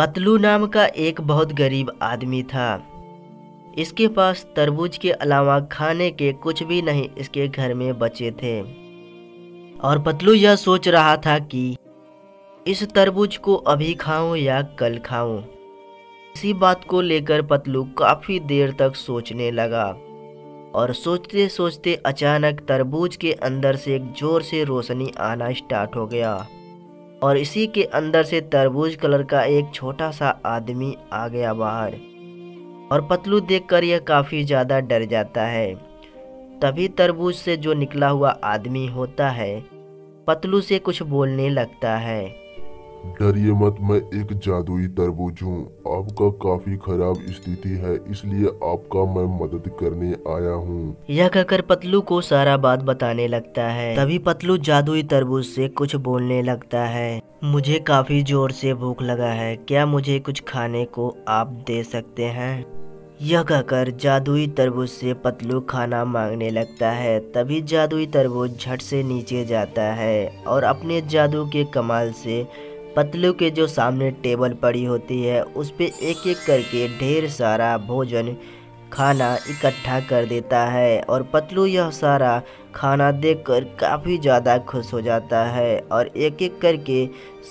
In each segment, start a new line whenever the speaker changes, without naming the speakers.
पतलू नाम का एक बहुत गरीब आदमी था इसके पास तरबूज के अलावा खाने के कुछ भी नहीं इसके घर में बचे थे और पतलू यह सोच रहा था कि इस तरबूज को अभी खाऊं या कल खाऊं इसी बात को लेकर पतलू काफ़ी देर तक सोचने लगा और सोचते सोचते अचानक तरबूज के अंदर से एक ज़ोर से रोशनी आना स्टार्ट हो गया और इसी के अंदर से तरबूज कलर का एक छोटा सा आदमी आ गया बाहर और पतलू देखकर यह काफ़ी ज़्यादा डर जाता है तभी तरबूज से जो निकला हुआ आदमी होता है पतलू से कुछ बोलने लगता है डरिए मत मैं एक जादुई तरबूज हूँ आपका काफी खराब स्थिति है इसलिए आपका मैं मदद करने आया हूँ यह कहकर पतलू को सारा बात बताने लगता है तभी पतलू जादुई तरबूज से कुछ बोलने लगता है मुझे काफी जोर से भूख लगा है क्या मुझे कुछ खाने को आप दे सकते हैं यह कहकर जादुई तरबूज से पतलू खाना मांगने लगता है तभी जादुई तरबूज झट से नीचे जाता है और अपने जादू के कमाल से पतलू के जो सामने टेबल पड़ी होती है उस पर एक एक करके ढेर सारा भोजन खाना इकट्ठा कर देता है और पतलू यह सारा खाना देखकर काफ़ी ज़्यादा खुश हो जाता है और एक एक करके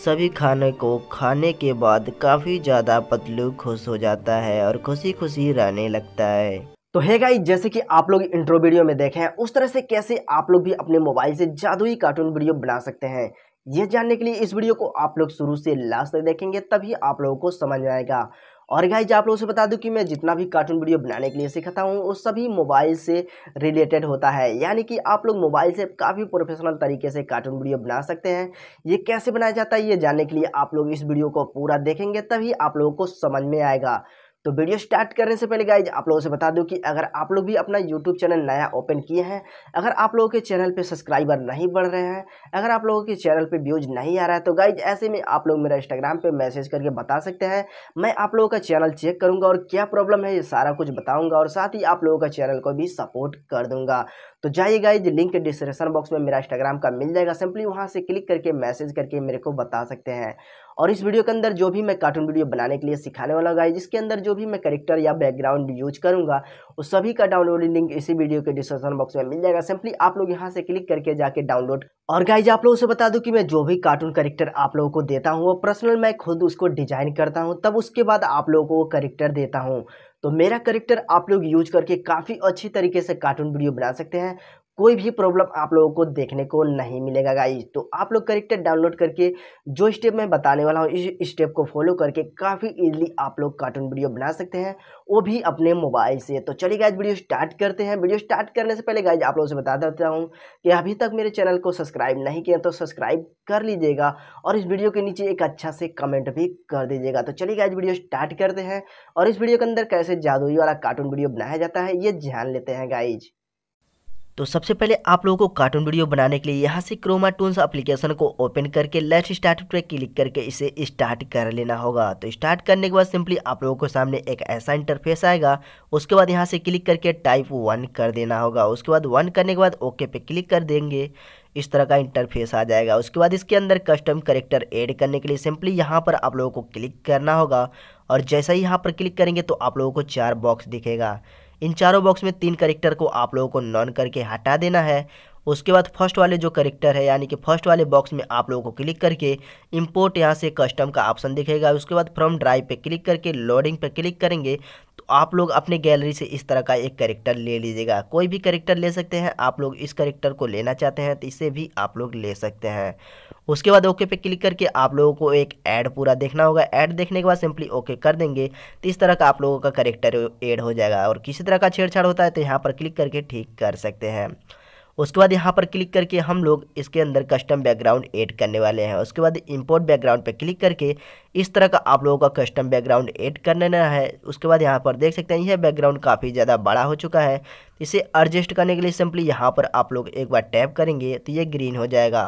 सभी खाने को खाने के बाद काफ़ी ज़्यादा पतलू खुश हो जाता है और खुशी खुशी रहने लगता है तो है गाइस जैसे कि आप लोग इंट्रो वीडियो में देखें उस तरह से कैसे आप लोग भी अपने मोबाइल से जादुई कार्टून वीडियो बना सकते हैं ये जानने के लिए इस वीडियो को आप लोग शुरू से लास्ट तक देखेंगे तभी आप लोगों को समझ में आएगा और गाइज आप लोगों से बता दूं कि मैं जितना भी कार्टून वीडियो बनाने के लिए सीखता हूँ वो सभी मोबाइल से रिलेटेड होता है यानी कि आप लोग मोबाइल से काफ़ी प्रोफेशनल तरीके से कार्टून वीडियो बना सकते हैं ये कैसे बनाया जाता है ये जानने के लिए आप लोग इस वीडियो को पूरा देखेंगे तभी आप लोगों को समझ में आएगा तो वीडियो स्टार्ट करने से पहले गाइज आप लोगों से बता दूं कि अगर आप लोग भी अपना यूट्यूब चैनल नया ओपन किए हैं अगर आप लोगों के चैनल पे सब्सक्राइबर नहीं बढ़ रहे हैं अगर आप लोगों के चैनल पे व्यूज नहीं आ रहा है तो गाइज ऐसे में आप लोग मेरा इंस्टाग्राम पे मैसेज करके बता सकते हैं मैं आप लोगों का चैनल चेक करूँगा और क्या प्रॉब्लम है ये सारा कुछ बताऊँगा और साथ ही आप लोगों का चैनल को भी सपोर्ट कर दूँगा तो जाइए गाइज लिंक डिस्क्रिप्शन बॉक्स में मेरा इंस्टाग्राम का मिल जाएगा सिंपली वहाँ से क्लिक करके मैसेज करके मेरे को बता सकते हैं और इस वीडियो के अंदर जो भी मैं कार्टून वीडियो बनाने के लिए सिखाने वाला होगा जिसके अंदर जो भी मैं करेक्टर या बैकग्राउंड यूज करूंगा उस सभी का डाउनलोड लिंक इसी वीडियो के डिस्क्रिप्शन बॉक्स में मिल जाएगा सिंपली आप लोग यहाँ से क्लिक करके जाके डाउनलोड और गाइज आप लोगों से बता दूं कि मैं जो भी कार्टून करेक्टर आप लोगों को देता हूँ वो पर्सनल मैं खुद उसको डिजाइन करता हूँ तब उसके बाद आप लोगों को वो करेक्टर देता हूँ तो मेरा करेक्टर आप लोग यूज करके काफ़ी अच्छी तरीके से कार्टून वीडियो बना सकते हैं कोई भी प्रॉब्लम आप लोगों को देखने को नहीं मिलेगा गाइज तो आप लोग करेक्टर डाउनलोड करके जो स्टेप मैं बताने वाला हूँ इस स्टेप को फॉलो करके काफ़ी ईजिली आप लोग कार्टून वीडियो बना सकते हैं वो भी अपने मोबाइल से तो चलिए गाइज वीडियो स्टार्ट करते हैं वीडियो स्टार्ट करने से पहले गाइज आप लोगों से बता देता हूँ कि अभी तक मेरे चैनल को सब्सक्राइब नहीं किया तो सब्सक्राइब कर लीजिएगा और इस वीडियो के नीचे एक अच्छा से कमेंट भी कर दीजिएगा तो चलिए गाइज वीडियो स्टार्ट करते हैं और इस वीडियो के अंदर कैसे जादुई वाला कार्टून वीडियो बनाया जाता है ये ध्यान लेते हैं गाइज तो सबसे पहले आप लोगों को कार्टून वीडियो बनाने के लिए यहाँ से क्रोमा टून्स एप्लीकेशन को ओपन करके लेट स्टार्ट पर क्लिक करके इसे स्टार्ट कर लेना होगा तो स्टार्ट करने के बाद सिंपली आप लोगों को सामने एक ऐसा इंटरफेस आएगा उसके बाद यहाँ से क्लिक करके टाइप वन कर देना होगा उसके बाद वन करने के बाद ओके पे क्लिक कर देंगे इस तरह का इंटरफेस आ जाएगा उसके बाद इसके अंदर कस्टम करेक्टर ऐड करने के लिए सिंपली यहाँ पर आप लोगों को क्लिक करना होगा और जैसा ही यहाँ पर क्लिक करेंगे तो आप लोगों को चार बॉक्स दिखेगा इन चारों बॉक्स में तीन करेक्टर को आप लोगों को नॉन करके हटा देना है उसके बाद फर्स्ट वाले जो करेक्टर है यानी कि फर्स्ट वाले बॉक्स में आप लोगों को क्लिक करके इंपोर्ट यहाँ से कस्टम का ऑप्शन दिखेगा उसके बाद फ्रॉम ड्राइव पे क्लिक करके लोडिंग पे क्लिक करेंगे तो आप लोग अपने गैलरी से इस तरह का एक करेक्टर ले लीजिएगा कोई भी करेक्टर ले सकते हैं आप लोग इस करेक्टर को लेना चाहते हैं तो इसे भी आप लोग ले सकते हैं उसके बाद ओके पे क्लिक करके आप लोगों को एक ऐड पूरा देखना होगा ऐड देखने के बाद सिंपली ओके कर देंगे तो इस तरह का आप लोगों का करेक्टर एड हो जाएगा और किसी तरह का छेड़छाड़ होता है तो यहाँ पर क्लिक करके ठीक कर सकते हैं उसके बाद यहाँ पर क्लिक करके हम लोग इसके अंदर कस्टम बैकग्राउंड ऐड करने वाले हैं उसके बाद इंपोर्ट बैकग्राउंड पर क्लिक करके इस तरह का आप लोगों का कस्टम बैकग्राउंड ऐड कर लेना है उसके बाद यहाँ पर देख सकते हैं यह बैकग्राउंड काफ़ी ज़्यादा बड़ा हो चुका है इसे एडजस्ट करने के लिए सिंपली यहाँ पर आप लोग एक बार टैप करेंगे तो ये ग्रीन हो जाएगा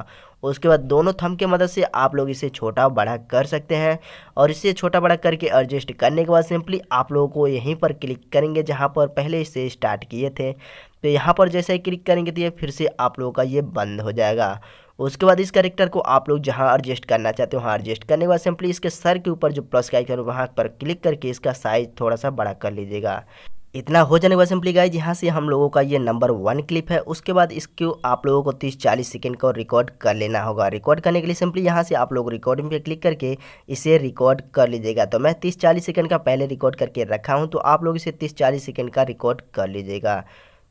उसके बाद दोनों थम के मदद से आप लोग इसे छोटा बड़ा कर सकते हैं और इसे छोटा बड़ा करके एडजस्ट करने के बाद सिंपली आप लोगों को यहीं पर क्लिक करेंगे जहाँ पर पहले इसे स्टार्ट किए थे तो यहाँ पर जैसे ही क्लिक करेंगे तो ये फिर से आप लोगों का ये बंद हो जाएगा उसके बाद इस करेक्टर को आप लोग जहाँ एडजस्ट करना चाहते हो वहाँ एडजस्ट करने के बाद सिंपली इसके सर के ऊपर जो प्लस का आइकन वहाँ पर क्लिक करके इसका साइज़ थोड़ा सा बड़ा कर लीजिएगा इतना हो जाने के बाद सिंपली गाइज यहाँ से हम लोगों का ये नंबर वन क्लिप है उसके बाद इसको आप लोगों को तीस चालीस सेकेंड को रिकॉर्ड कर लेना होगा रिकॉर्ड करने के लिए सिंपली यहाँ से आप लोग रिकॉर्डिंग पे क्लिक करके इसे रिकॉर्ड कर लीजिएगा तो मैं तीस चालीस सेकेंड का पहले रिकॉर्ड करके रखा हूँ तो आप लोग इसे तीस चालीस सेकेंड का रिकॉर्ड कर लीजिएगा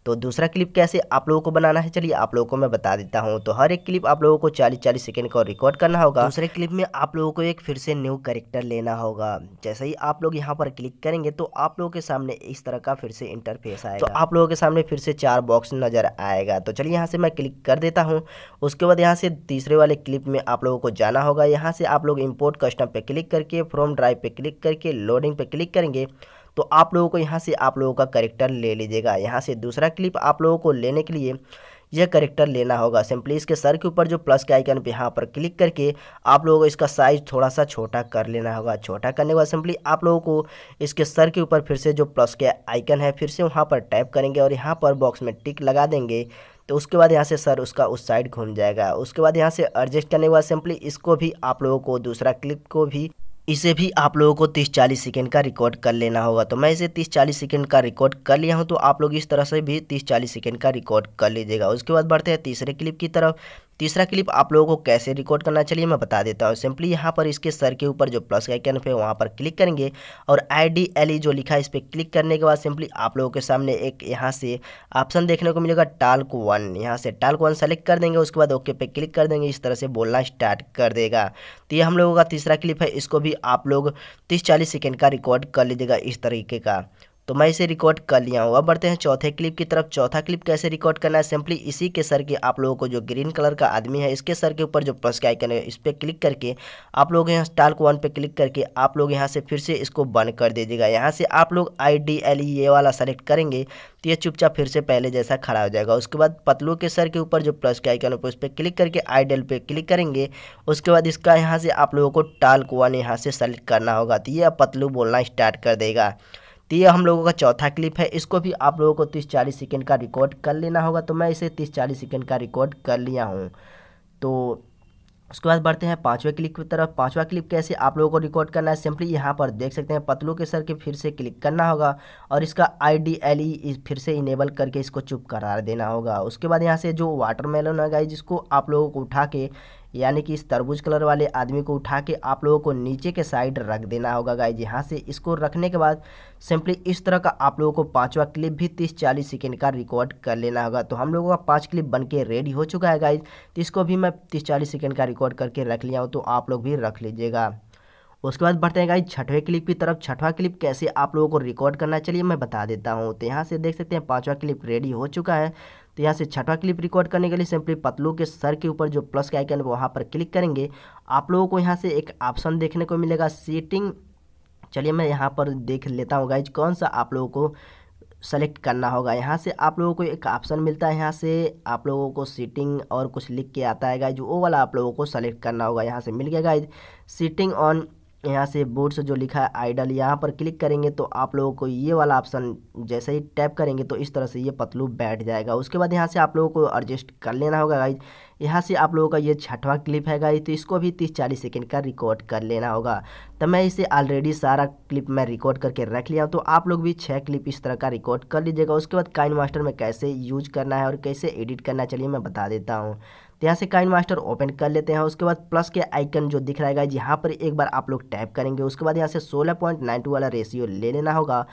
तो दूसरा क्लिप कैसे आप लोगों को बनाना है चलिए आप लोगों को मैं बता देता हूँ तो हर एक क्लिप आप लोगों को 40-40 सेकंड का रिकॉर्ड करना होगा दूसरे क्लिप में आप लोगों को एक फिर से न्यू करेक्टर लेना होगा जैसे ही आप लोग यहाँ पर क्लिक करेंगे तो आप लोगों के सामने इस तरह का फिर से इंटरफेस आएगा तो आप लोगों के सामने फिर से चार बॉक्स नजर आएगा तो चलिए यहाँ से मैं क्लिक कर देता हूँ उसके बाद यहाँ से तीसरे वाले क्लिप में आप लोगों को जाना होगा यहाँ से आप लोग इम्पोर्ट कस्टम पर क्लिक करके फ्रॉम ड्राइव पर क्लिक करके लोडिंग पर क्लिक करेंगे तो आप लोगों को यहाँ से आप लोगों का करेक्टर ले लीजिएगा यहाँ से दूसरा क्लिप आप लोगों को लेने के लिए यह करेक्टर लेना होगा सिंपली इसके सर के ऊपर जो प्लस के आइकन पे यहाँ पर क्लिक करके आप लोगों को इसका साइज थोड़ा सा छोटा कर लेना होगा छोटा करने के बाद सिंपली आप लोगों को इसके सर के ऊपर फिर से जो प्लस के आइकन है फिर से वहाँ पर टाइप करेंगे और यहाँ पर बॉक्स में टिक लगा देंगे तो उसके बाद यहाँ से सर उसका उस साइड घूम जाएगा उसके बाद यहाँ से एडजस्ट करने के बाद सिंपली इसको भी आप लोगों को दूसरा क्लिप को भी इसे भी आप लोगों को तीस चालीस सेकेंड का रिकॉर्ड कर लेना होगा तो मैं इसे तीस चालीस सेकेंड का रिकॉर्ड कर लिया हूँ तो आप लोग इस तरह से भी तीस चालीस सेकेंड का रिकॉर्ड कर लीजिएगा उसके बाद बढ़ते हैं तीसरे क्लिप की तरफ तीसरा क्लिप आप लोगों को कैसे रिकॉर्ड करना चलिए मैं बता देता हूँ सिंपली यहाँ पर इसके सर के ऊपर जो प्लस का आइकन पे वहाँ पर क्लिक करेंगे और आई e जो लिखा है इस पर क्लिक करने के बाद सिंपली आप लोगों के सामने एक यहाँ से ऑप्शन देखने को मिलेगा टाल्क वन यहाँ से टाल्क वन सेलेक्ट कर देंगे उसके बाद ओके पे क्लिक कर देंगे इस तरह से बोलना स्टार्ट कर देगा तो ये हम लोगों का तीसरा क्लिप है इसको भी आप लोग तीस चालीस सेकेंड का रिकॉर्ड कर लीजिएगा इस तरीके का तो मैं इसे रिकॉर्ड कर लिया हूँ अब बढ़ते हैं चौथे क्लिप की तरफ चौथा क्लिप कैसे रिकॉर्ड करना है सिंपली इसी के सर के आप लोगों को जो ग्रीन कलर का आदमी है इसके सर के ऊपर जो प्लस के आइकन है इस पर क्लिक करके आप लोग यहाँ स्टार्क वन पर क्लिक करके आप लोग यहाँ से फिर से इसको बंद कर दीजिएगा यहाँ से आप लोग आई डी एल ई ये वाला सेलेक्ट करेंगे तो ये चुपचाप फिर से पहले जैसा खड़ा हो जाएगा उसके बाद पतलू के सर के ऊपर जो प्लस के आइकन है उस पर क्लिक करके आइडल e पे क्लिक करेंगे उसके बाद इसका यहाँ से आप लोगों को टाल्क वन यहाँ से सेलेक्ट करना होगा तो ये अब पतलू बोलना स्टार्ट कर देगा तो ये हम लोगों का चौथा क्लिप है इसको भी आप लोगों को तीस चालीस सेकेंड का रिकॉर्ड कर लेना होगा तो मैं इसे तीस चालीस सेकेंड का रिकॉर्ड कर लिया हूँ तो उसके बाद बढ़ते हैं पाँचवें क्लिप की तरफ पाँचवा क्लिप कैसे आप लोगों को रिकॉर्ड करना है सिंपली यहाँ पर देख सकते हैं पतलू के सर के फिर से क्लिक करना होगा और इसका आई डी एल ई फिर से इनेबल करके इसको चुप करार देना होगा उसके बाद यहाँ से जो वाटर मेलन है जिसको आप लोगों को उठा के यानी कि इस तरबूज कलर वाले आदमी को उठा के आप लोगों को नीचे के साइड रख देना होगा गाइज यहाँ से इसको रखने के बाद सिंपली इस तरह का आप लोगों को पाँचवा क्लिप भी तीस चालीस सेकेंड का रिकॉर्ड कर लेना होगा तो हम लोगों का पाँच क्लिप बन के रेडी हो चुका है गाइज तो इसको भी मैं तीस चालीस सेकेंड का रिकॉर्ड करके रख लिया हूँ तो आप लोग भी रख लीजिएगा उसके बाद बढ़ते हैं गाइज छठवें क्लिप की तरफ छठवा क्लिप कैसे आप लोगों को रिकॉर्ड करना चलिए मैं बता देता हूँ तो यहाँ से देख सकते हैं पाँचवा क्लिप रेडी हो चुका है तो यहाँ से छठवा क्लिप रिकॉर्ड करने के लिए सिंपली पतलू के सर के ऊपर जो प्लस का आइकन है वहाँ पर क्लिक करेंगे आप लोगों को यहाँ से एक ऑप्शन देखने को मिलेगा सीटिंग चलिए मैं यहाँ पर देख लेता हूँ गाइज कौन सा आप लोगों को सेलेक्ट करना होगा यहाँ से आप लोगों को एक ऑप्शन मिलता है यहाँ से आप लोगों को सीटिंग और कुछ लिख के आता है गाइज वो वाला आप लोगों को सेलेक्ट करना होगा यहाँ से मिल गया गाइज सीटिंग ऑन यहाँ से बोर्ड से जो लिखा है आइडल यहाँ पर क्लिक करेंगे तो आप लोगों को ये वाला ऑप्शन जैसे ही टैप करेंगे तो इस तरह से ये पतलू बैठ जाएगा उसके बाद यहाँ से आप लोगों को एडजस्ट कर लेना होगा गाइज यहाँ से आप लोगों का ये छठवा क्लिप है गाइज तो इसको भी तीस चालीस सेकेंड का रिकॉर्ड कर लेना होगा तो मैं इसे ऑलरेडी सारा क्लिप मैं रिकॉर्ड करके रख लिया तो आप लोग भी छः क्लिप इस तरह का रिकॉर्ड कर लीजिएगा उसके बाद काइन मास्टर में कैसे यूज करना है और कैसे एडिट करना चलिए मैं बता देता हूँ तो यहाँ से काइन मास्टर ओपन कर लेते हैं उसके बाद प्लस के आइकन जो दिख रहेगा यहाँ पर एक बार आप लोग टाइप करेंगे उसके बाद यहाँ से सोलह पॉइंट नाइन टू वाला रेशियो ले लेना होगा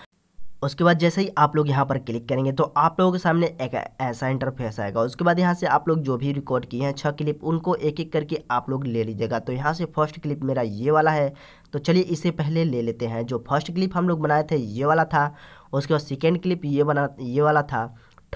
उसके बाद जैसे ही आप लोग यहाँ पर क्लिक करेंगे तो आप लोगों के सामने एक ऐसा इंटरफेस आएगा उसके बाद यहाँ से आप लोग जो भी रिकॉर्ड किए हैं छः क्लिप उनको एक एक करके आप लोग ले लीजिएगा तो यहाँ से फर्स्ट क्लिप मेरा ये वाला है तो चलिए इसे पहले ले लेते हैं जो फर्स्ट क्लिप हम लोग बनाए थे ये वाला था उसके बाद सेकेंड क्लिप ये बना ये वाला था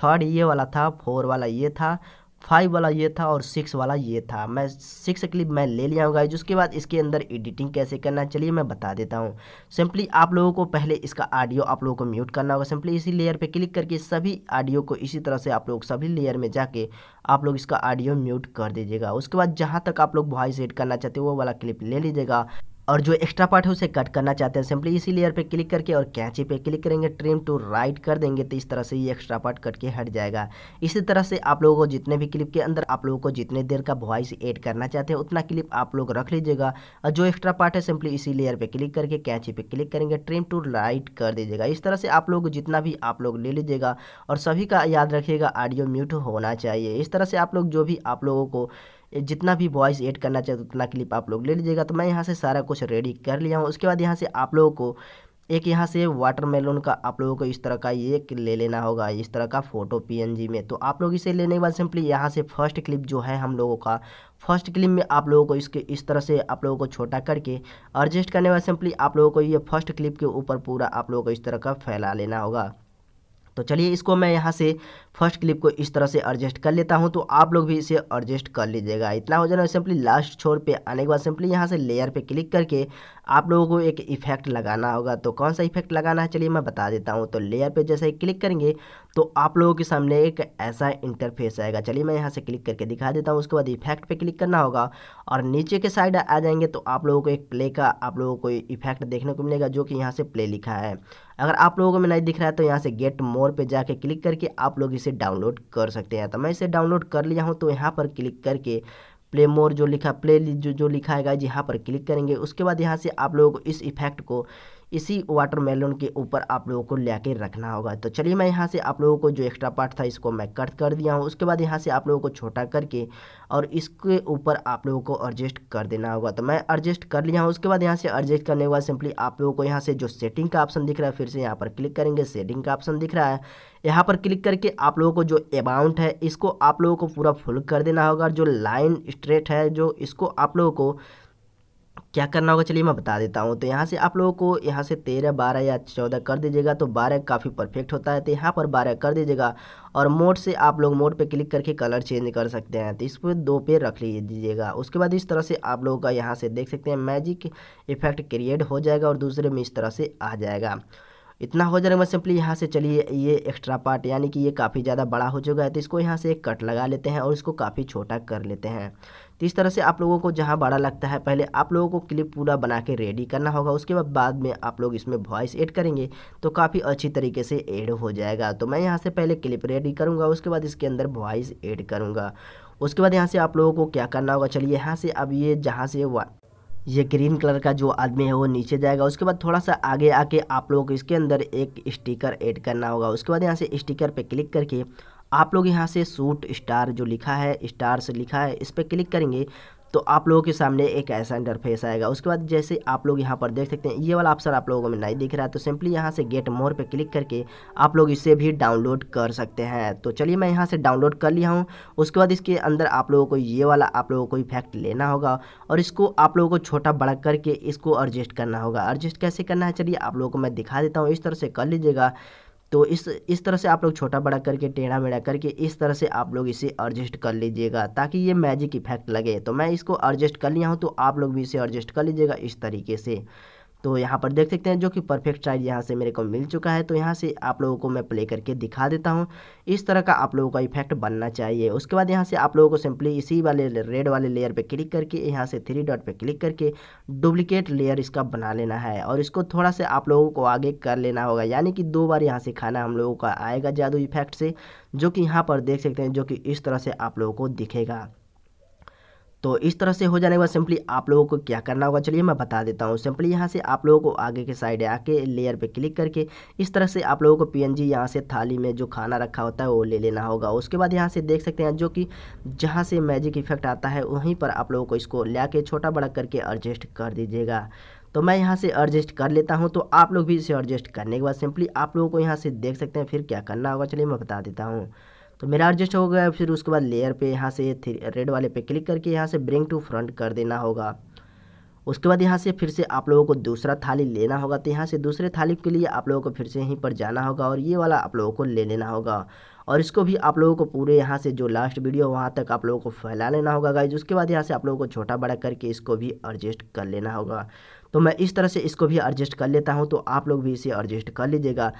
थर्ड ये वाला था फोर वाला ये था फाइव वाला ये था और सिक्स वाला ये था मैं सिक्स क्लिप मैं ले लिया हूँ गाइज उसके बाद इसके अंदर एडिटिंग कैसे करना है चलिए मैं बता देता हूँ सिंपली आप लोगों को पहले इसका ऑडियो आप लोगों को म्यूट करना होगा सिंपली इसी लेयर पे क्लिक करके सभी ऑडियो को इसी तरह से आप लोग सभी लेयर में जाके आप लोग इसका ऑडियो म्यूट कर दीजिएगा उसके बाद जहाँ तक आप लोग वॉइस एड करना चाहते हो वो वाला क्लिप ले लीजिएगा और जो एक्स्ट्रा पार्ट है उसे कट करना चाहते हैं सिंपली इसी लेयर पे क्लिक करके और कैंची पे क्लिक करेंगे ट्रिम टू राइट कर देंगे तो इस तरह से ये एक्स्ट्रा पार्ट कट के हट जाएगा इसी तरह से आप लोगों को जितने भी क्लिप के अंदर आप लोगों को जितने देर का वॉइस एड करना चाहते हैं उतना क्लिप आप लोग रख लीजिएगा और जो एक्स्ट्रा पार्ट है सिंपली इसी लेयर पर क्लिक करके कैंची पर क्लिक करेंगे ट्रिम टू राइट कर दीजिएगा इस तरह से आप लोग जितना भी आप लोग ले लीजिएगा और सभी का याद रखिएगा ऑडियो म्यूट होना चाहिए इस तरह से आप लोग जो भी आप लोगों को जितना भी वॉइस एड करना चाहते तो उतना क्लिप आप लोग ले लीजिएगा तो मैं यहाँ से सारा कुछ रेडी कर लिया हूँ उसके बाद यहाँ से आप लोगों को एक यहाँ से वाटरमेलन का आप लोगों को इस तरह का ये ले लेना होगा इस तरह का फ़ोटो पीएनजी में तो आप लोग इसे लेने के बाद सिंपली यहाँ से फर्स्ट क्लिप जो है हम लोगों का फर्स्ट क्लिप में आप लोगों को इसके इस तरह से आप लोगों को छोटा करके एडजस्ट करने के बाद सिंपली आप लोगों को ये फर्स्ट क्लिप के ऊपर पूरा आप लोगों को इस तरह का फैला लेना होगा तो चलिए इसको मैं यहाँ से फर्स्ट क्लिप को इस तरह से एडजस्ट कर लेता हूँ तो आप लोग भी इसे एडजस्ट कर लीजिएगा इतना हो जाना सिंपली लास्ट छोर पे आने के बाद सिंपली यहाँ से लेयर पे क्लिक करके आप लोगों को एक इफेक्ट लगाना होगा तो कौन सा इफेक्ट लगाना है चलिए मैं बता देता हूँ तो लेयर पर जैसे ही क्लिक करेंगे तो आप लोगों के सामने एक ऐसा इंटरफेस आएगा चलिए मैं यहाँ से क्लिक करके दिखा देता हूँ उसके बाद इफेक्ट पर क्लिक करना होगा और नीचे के साइड आ जाएंगे तो आप लोगों को एक प्ले का आप लोगों को इफेक्ट देखने को मिलेगा जो कि यहाँ से प्ले लिखा है अगर आप लोगों को मैं नहीं दिख रहा है तो यहाँ से गेट मोर पे जाके क्लिक करके आप लोग इसे डाउनलोड कर सकते हैं तो मैं इसे डाउनलोड कर लिया हूँ तो यहाँ पर क्लिक करके प्ले मोर जो लिखा प्ले जो जो लिखा है गाइज यहाँ पर क्लिक करेंगे उसके बाद यहाँ से आप लोगों को इस इफेक्ट को इसी वाटरमेलन के ऊपर आप लोगों को ले कर रखना होगा तो चलिए मैं यहाँ से आप लोगों को जो एक्स्ट्रा पार्ट था इसको मैं कट कर दिया हूँ उसके बाद यहाँ से आप लोगों को छोटा करके और इसके ऊपर आप लोगों को एडजस्ट कर देना होगा तो मैं एडजस्ट कर लिया हूँ उसके बाद यहाँ से एडजस्ट करने के बाद सिंपली आप लोगों को यहाँ से जो सेटिंग का ऑप्शन दिख रहा है फिर से यहाँ पर क्लिक करेंगे सेटिंग का ऑप्शन दिख रहा है यहाँ पर क्लिक करके आप लोगों को जो अमाउंट है इसको आप लोगों को पूरा फुल कर देना होगा और जो लाइन स्ट्रेट है जो इसको आप लोगों को क्या करना होगा चलिए मैं बता देता हूँ तो यहाँ से आप लोगों को यहाँ से तेरह बारह या चौदह कर दीजिएगा तो बारह काफ़ी परफेक्ट होता है तो यहाँ पर बारह कर दीजिएगा और मोड से आप लोग मोड पे क्लिक करके कलर चेंज कर सकते हैं तो इस पर दो पे रख लीजिएगा उसके बाद इस तरह से आप लोगों का यहाँ से देख सकते हैं मैजिक इफेक्ट क्रिएट हो जाएगा और दूसरे में इस तरह से आ जाएगा इतना हो जाएगा मैं सिंपली यहाँ से चलिए ये एक्स्ट्रा पार्ट यानी कि ये काफ़ी ज़्यादा बड़ा हो चुका है तो इसको यहाँ से एक कट लगा लेते हैं और इसको काफ़ी छोटा कर लेते हैं तो इस तरह से आप लोगों को जहाँ बड़ा लगता है पहले आप लोगों को क्लिप पूरा बना के रेडी करना होगा उसके बाद बाद में आप लोग इसमें वॉइस ऐड करेंगे तो काफ़ी अच्छी तरीके से एड हो जाएगा तो मैं यहाँ से पहले क्लिप रेडी करूँगा उसके बाद इसके अंदर वॉइस ऐड करूँगा उसके बाद यहाँ से आप लोगों को क्या करना होगा चलिए यहाँ से अब ये जहाँ से ये ग्रीन कलर का जो आदमी है वो नीचे जाएगा उसके बाद थोड़ा सा आगे आके आप लोगों को इसके अंदर एक स्टिकर ऐड करना होगा उसके बाद यहाँ से स्टिकर पे क्लिक करके आप लोग यहाँ से सूट स्टार जो लिखा है स्टार से लिखा है इस पर क्लिक करेंगे तो आप लोगों के सामने एक ऐसा इंटरफेस आएगा उसके बाद जैसे आप लोग यहाँ पर देख सकते हैं ये वाला ऑप्शन आप लोगों में नहीं दिख रहा है तो सिंपली यहाँ से गेट मोर पे क्लिक करके आप लोग इसे भी डाउनलोड कर सकते हैं तो चलिए मैं यहाँ से डाउनलोड कर लिया हूँ उसके बाद इसके अंदर आप लोगों को ये वाला आप लोगों को इफेक्ट लेना होगा और इसको आप लोगों को छोटा बड़ा करके इसको एडजस्ट करना होगा एडजस्ट कैसे करना है चलिए आप लोगों को मैं दिखा देता हूँ इस तरह से कर लीजिएगा तो इस इस तरह से आप लोग छोटा बड़ा करके टेढ़ा मेढ़ा करके इस तरह से आप लोग इसे एडजस्ट कर लीजिएगा ताकि ये मैजिक इफेक्ट लगे तो मैं इसको एडजस्ट कर लिया हूँ तो आप लोग भी इसे एडजस्ट कर लीजिएगा इस तरीके से तो यहाँ पर देख सकते हैं जो कि परफेक्ट साइज यहाँ से मेरे को मिल चुका है तो यहाँ से आप लोगों को मैं प्ले करके दिखा देता हूँ इस तरह का आप लोगों का इफेक्ट बनना चाहिए उसके बाद यहाँ से आप लोगों को सिंपली इसी वाले रेड वाले लेयर पे क्लिक करके यहाँ से थ्री डॉट पे क्लिक करके डुप्लीकेट लेयर इसका बना लेना है और इसको थोड़ा सा आप लोगों को आगे कर लेना होगा यानी कि दो बार यहाँ से खाना हम लोगों का आएगा जादू इफेक्ट से जो कि यहाँ पर देख सकते हैं जो कि इस तरह से आप लोगों को दिखेगा तो इस तरह से हो जाने के बाद सिंपली आप लोगों को क्या करना होगा चलिए मैं बता देता हूँ सिंपली यहाँ से आप लोगों को आगे के साइड आके लेयर पे क्लिक करके इस तरह से आप लोगों को जी यहाँ से थाली में जो खाना रखा होता है वो ले लेना होगा उसके बाद यहाँ से देख सकते हैं जो कि जहाँ से मैजिक इफेक्ट आता है वहीं पर आप लोगों को इसको ला के छोटा बड़ा करके एडजस्ट कर दीजिएगा तो मैं यहाँ से एडजस्ट कर लेता हूँ तो आप लोग भी इसे एडजस्ट करने के बाद सिंपली आप लोगों को यहाँ से देख सकते हैं फिर क्या करना होगा चलिए मैं बता देता हूँ तो मेरा एडजस्ट हो गया फिर उसके बाद लेयर पे यहाँ से रेड वाले पे क्लिक करके यहाँ से ब्रिंग टू फ्रंट कर देना होगा उसके बाद यहाँ से फिर से आप लोगों को दूसरा थाली लेना होगा तो यहाँ से दूसरे थाली के लिए आप लोगों को फिर से यहीं पर जाना होगा और ये वाला आप लोगों को ले लेना होगा और इसको भी आप लोगों को पूरे यहाँ से जो लास्ट वीडियो वहाँ तक आप लोगों को फैला लेना होगा गाइज उसके बाद यहाँ से आप लोगों को छोटा बड़ा करके इसको भी एडजस्ट कर लेना होगा तो मैं इस तरह से इसको भी एडजस्ट कर लेता हूँ तो आप लोग भी इसे एडजस्ट कर लीजिएगा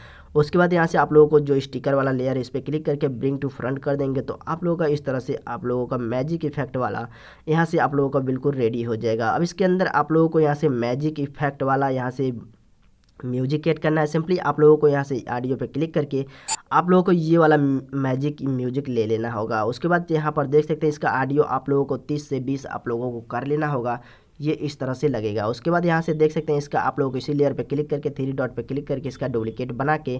उसके बाद यहाँ से आप लोगों को जो स्टिकर वाला लेयर है इस पर क्लिक करके ब्रिंग टू फ्रंट कर देंगे तो आप लोगों का इस तरह से आप लोगों का मैजिक इफेक्ट वाला यहाँ से आप लोगों का बिल्कुल रेडी हो जाएगा अब इसके अंदर आप लोगों को यहाँ से मैजिक इफेक्ट वाला यहाँ से म्यूजिक क्रिएट करना है सिंपली आप लोगों को यहाँ से ऑडियो पे क्लिक करके आप लोगों को ये वाला मैजिक म्यूजिक ले लेना होगा उसके बाद यहाँ पर देख सकते हैं इसका ऑडियो आप लोगों को 30 से 20 आप लोगों को कर लेना होगा ये इस तरह से लगेगा उसके बाद यहाँ से देख सकते हैं इसका आप लोगों को इसी लेयर पे क्लिक करके थ्री डॉट पे क्लिक करके इसका डुप्लीकेट बना के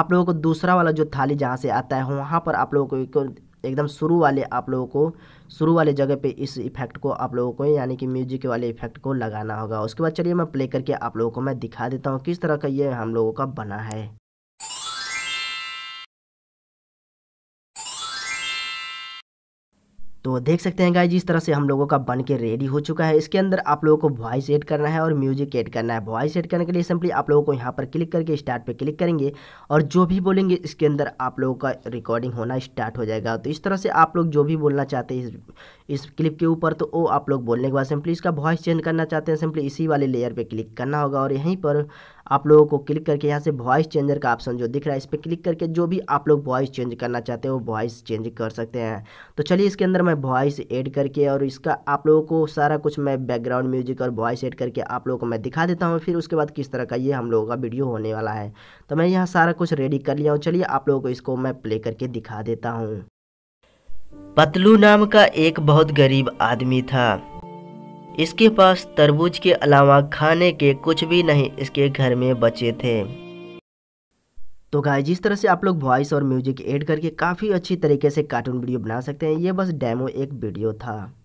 आप लोगों को दूसरा वाला जो थाली जहाँ से आता है वहाँ पर आप लोगों को एकदम शुरू वाले आप लोगों को शुरू वाले जगह पे इस इफेक्ट को आप लोगों को यानी कि म्यूजिक वाले इफेक्ट को लगाना होगा उसके बाद चलिए मैं प्ले करके आप लोगों को मैं दिखा देता हूँ किस तरह का ये हम लोगों का बना है तो देख सकते हैं गाइज इस तरह से हम लोगों का बन के रेडी हो चुका है इसके अंदर आप लोगों को वॉइस एड करना है और म्यूजिक ऐड करना है वॉइस एड करने के लिए सिंपली आप लोगों को यहाँ पर क्लिक करके स्टार्ट पे क्लिक करेंगे और जो भी बोलेंगे इसके अंदर आप लोगों का रिकॉर्डिंग होना स्टार्ट हो जाएगा तो इस तरह से आप लोग जो भी बोलना चाहते हैं इस, इस क्लिप के ऊपर तो वो आप लोग बोलने के बाद सिंपली इसका वॉइस चेंज करना चाहते हैं सिंपली इसी वाले लेयर पर क्लिक करना होगा और यहीं पर आप लोगों को क्लिक करके यहाँ से वॉइस चेंजर का ऑप्शन जो दिख रहा है इस पर क्लिक करके जो भी आप लोग वॉइस चेंज करना चाहते हो वॉइस चेंज कर सकते हैं तो चलिए इसके अंदर मैं वॉइस ऐड करके और इसका आप लोगों को सारा कुछ मैं बैकग्राउंड म्यूजिक और वॉइस ऐड करके आप लोगों को मैं दिखा देता हूँ फिर उसके बाद किस तरह का ये हम लोगों का वीडियो होने वाला है तो मैं यहाँ सारा कुछ रेडी कर लिया हूँ चलिए आप लोगों को इसको मैं प्ले करके दिखा देता हूँ पतलू नाम का एक बहुत गरीब आदमी था इसके पास तरबूज के अलावा खाने के कुछ भी नहीं इसके घर में बचे थे तो गाय जिस तरह से आप लोग वॉइस और म्यूजिक ऐड करके काफ़ी अच्छी तरीके से कार्टून वीडियो बना सकते हैं ये बस डेमो एक वीडियो था